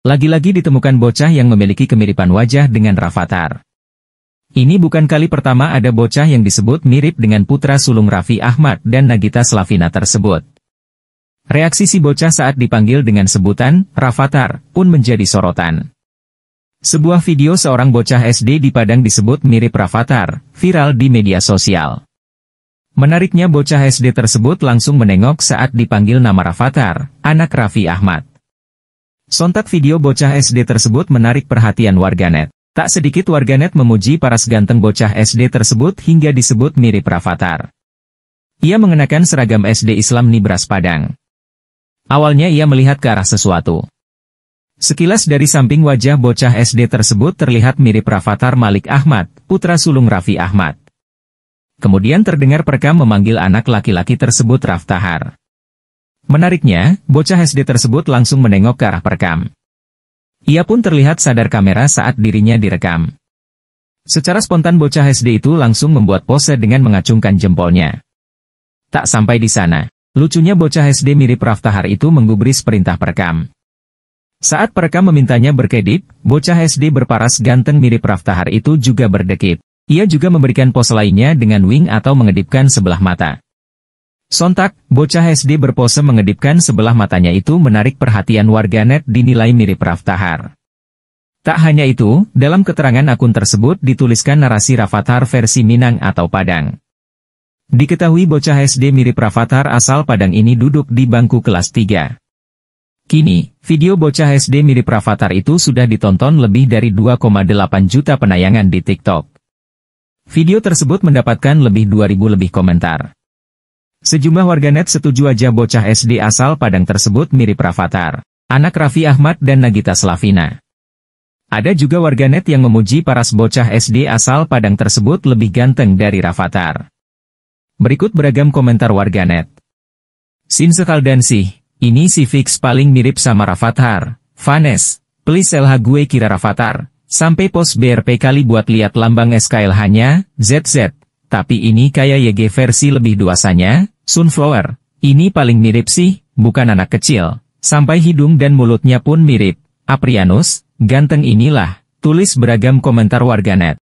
Lagi-lagi ditemukan bocah yang memiliki kemiripan wajah dengan Rafathar. Ini bukan kali pertama ada bocah yang disebut mirip dengan putra sulung Raffi Ahmad dan Nagita Slavina tersebut. Reaksi si bocah saat dipanggil dengan sebutan, Rafathar, pun menjadi sorotan. Sebuah video seorang bocah SD di Padang disebut mirip Rafathar, viral di media sosial. Menariknya bocah SD tersebut langsung menengok saat dipanggil nama Rafathar, anak Raffi Ahmad. Sontak video bocah SD tersebut menarik perhatian warganet. Tak sedikit warganet memuji paras ganteng bocah SD tersebut hingga disebut mirip Rafathar. Ia mengenakan seragam SD Islam Nibras Padang. Awalnya ia melihat ke arah sesuatu. Sekilas dari samping wajah bocah SD tersebut terlihat mirip Rafathar Malik Ahmad, putra sulung Rafi Ahmad. Kemudian terdengar perekam memanggil anak laki-laki tersebut Raftahar. Menariknya, bocah SD tersebut langsung menengok ke arah perekam. Ia pun terlihat sadar kamera saat dirinya direkam. Secara spontan bocah SD itu langsung membuat pose dengan mengacungkan jempolnya. Tak sampai di sana, lucunya bocah SD mirip Raftahar itu menggubris perintah perekam. Saat perekam memintanya berkedip, bocah SD berparas ganteng mirip Raftahar itu juga berdekip. Ia juga memberikan pose lainnya dengan wing atau mengedipkan sebelah mata. Sontak, bocah SD berpose mengedipkan sebelah matanya itu menarik perhatian warganet dinilai mirip Raftahar. Tak hanya itu, dalam keterangan akun tersebut dituliskan narasi Rafathar versi Minang atau Padang. Diketahui bocah SD mirip Rafathar asal Padang ini duduk di bangku kelas 3. Kini, video bocah SD mirip Rafathar itu sudah ditonton lebih dari 2,8 juta penayangan di TikTok. Video tersebut mendapatkan lebih 2.000 lebih komentar. Sejumlah warganet setuju aja bocah SD asal Padang tersebut mirip Rafathar, anak Raffi Ahmad dan Nagita Slavina. Ada juga warganet yang memuji paras bocah SD asal Padang tersebut lebih ganteng dari Rafathar. Berikut beragam komentar warganet. Sin sekal dan sih, ini si fix paling mirip sama Rafathar. Vanes, please LH gue kira Rafathar. Sampai pos BRP kali buat lihat lambang SKLH-nya, ZZ. Tapi ini kayak YG versi lebih dewasanya, Sunflower. Ini paling mirip sih, bukan anak kecil. Sampai hidung dan mulutnya pun mirip. Aprianus, ganteng inilah, tulis beragam komentar warganet.